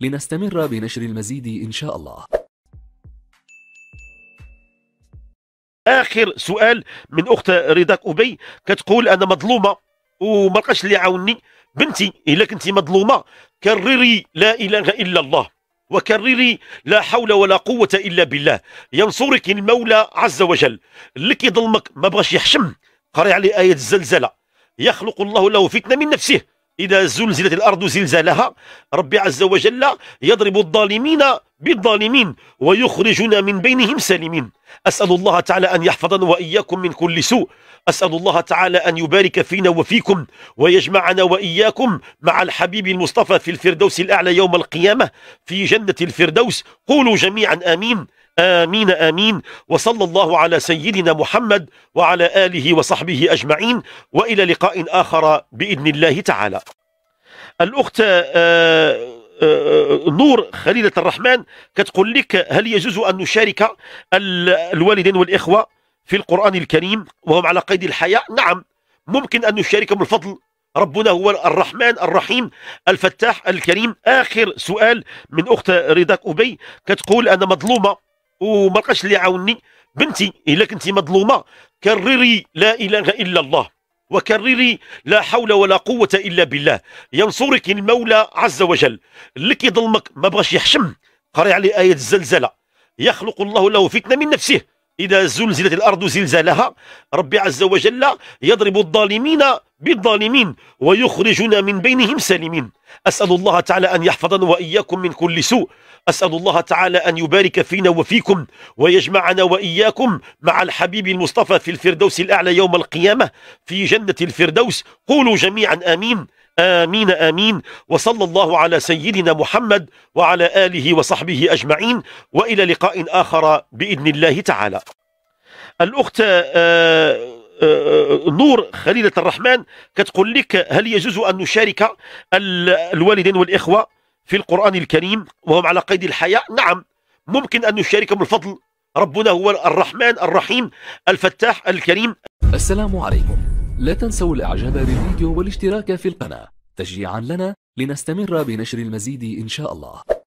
لنستمر بنشر المزيد إن شاء الله اخر سؤال من اخت رضاك ابي كتقول انا مظلومه وما لقاش اللي يعاوني بنتي الا كنتي مظلومه كرري لا اله الا الله وكرري لا حول ولا قوة إلا بالله ينصرك المولى عز وجل اللي كيظلمك ما بغاش يحشم قري عليه آية الزلزلة يخلق الله له فتنة من نفسه إذا زلزلت الأرض زلزالها ربي عز وجل يضرب الظالمين بالظالمين ويخرجنا من بينهم سالمين أسأل الله تعالى أن يحفظنا وإياكم من كل سوء أسأل الله تعالى أن يبارك فينا وفيكم ويجمعنا وإياكم مع الحبيب المصطفى في الفردوس الأعلى يوم القيامة في جنة الفردوس قولوا جميعا آمين آمين آمين وصلى الله على سيدنا محمد وعلى آله وصحبه أجمعين وإلى لقاء آخر بإذن الله تعالى الأخت آه، آه، آه، نور خليلة الرحمن كتقول لك هل يجوز أن نشارك الوالدين والإخوة في القرآن الكريم وهم على قيد الحياة نعم ممكن أن نشاركهم الفضل ربنا هو الرحمن الرحيم الفتاح الكريم آخر سؤال من أخت رضاك أبي كتقول أنا مظلومة وما لقاش اللي يعاونني بنتي الا كنتي مظلومه كرري لا اله الا الله وكرري لا حول ولا قوة إلا بالله ينصرك المولى عز وجل اللي كيظلمك ما بغاش يحشم قري عليه آية الزلزلة يخلق الله له فتنة من نفسه إذا زلزلت الأرض زلزالها ربي عز وجل يضرب الظالمين بالظالمين ويخرجنا من بينهم سالمين أسأل الله تعالى أن يحفظنا وإياكم من كل سوء أسأل الله تعالى أن يبارك فينا وفيكم ويجمعنا وإياكم مع الحبيب المصطفى في الفردوس الأعلى يوم القيامة في جنة الفردوس قولوا جميعا آمين آمين آمين وصلى الله على سيدنا محمد وعلى آله وصحبه أجمعين وإلى لقاء آخر بإذن الله تعالى الأخت آه نور خليلة الرحمن كتقول لك هل يجوز أن نشارك الوالدين والإخوة في القرآن الكريم وهم على قيد الحياة نعم ممكن أن نشاركهم الفضل ربنا هو الرحمن الرحيم الفتاح الكريم السلام عليكم لا تنسوا الإعجاب بالفيديو والاشتراك في القناة تشجيعا لنا لنستمر بنشر المزيد إن شاء الله